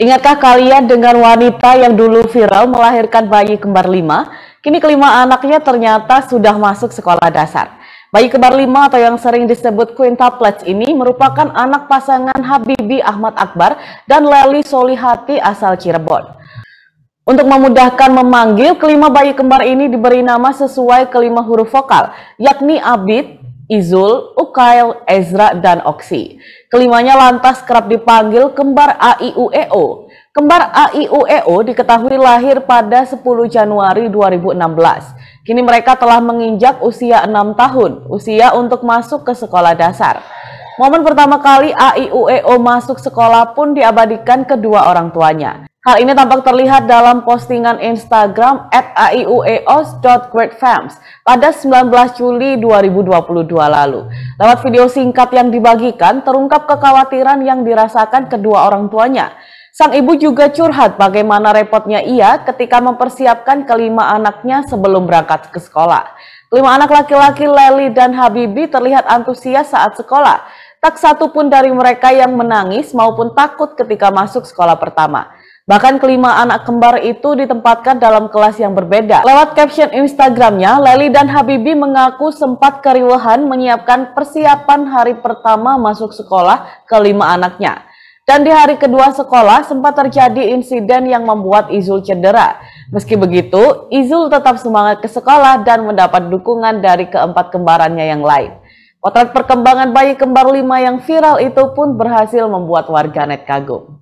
Ingatkah kalian dengan wanita yang dulu viral melahirkan bayi kembar lima? Kini kelima anaknya ternyata sudah masuk sekolah dasar. Bayi kembar lima atau yang sering disebut quintuplets ini merupakan anak pasangan Habibi Ahmad Akbar dan Leli Solihati asal Cirebon. Untuk memudahkan memanggil, kelima bayi kembar ini diberi nama sesuai kelima huruf vokal, yakni Abid, Izul, Ukail, Ezra, dan Oksi. Kelimanya lantas kerap dipanggil kembar AIUEO. Kembar AIUEO diketahui lahir pada 10 Januari 2016. Kini mereka telah menginjak usia 6 tahun, usia untuk masuk ke sekolah dasar. Momen pertama kali AIUEO masuk sekolah pun diabadikan kedua orang tuanya. Hal ini tampak terlihat dalam postingan Instagram at aiueos.greatfams pada 19 Juli 2022 lalu. Lewat video singkat yang dibagikan, terungkap kekhawatiran yang dirasakan kedua orang tuanya. Sang ibu juga curhat bagaimana repotnya ia ketika mempersiapkan kelima anaknya sebelum berangkat ke sekolah. Kelima anak laki-laki Leli dan Habibi terlihat antusias saat sekolah. Tak satu pun dari mereka yang menangis maupun takut ketika masuk sekolah pertama. Bahkan kelima anak kembar itu ditempatkan dalam kelas yang berbeda. Lewat caption Instagramnya, Leli dan Habibi mengaku sempat keriuhan menyiapkan persiapan hari pertama masuk sekolah kelima anaknya. Dan di hari kedua sekolah sempat terjadi insiden yang membuat Izul cedera. Meski begitu, Izul tetap semangat ke sekolah dan mendapat dukungan dari keempat kembarannya yang lain. Potret perkembangan bayi kembar lima yang viral itu pun berhasil membuat warganet kagum.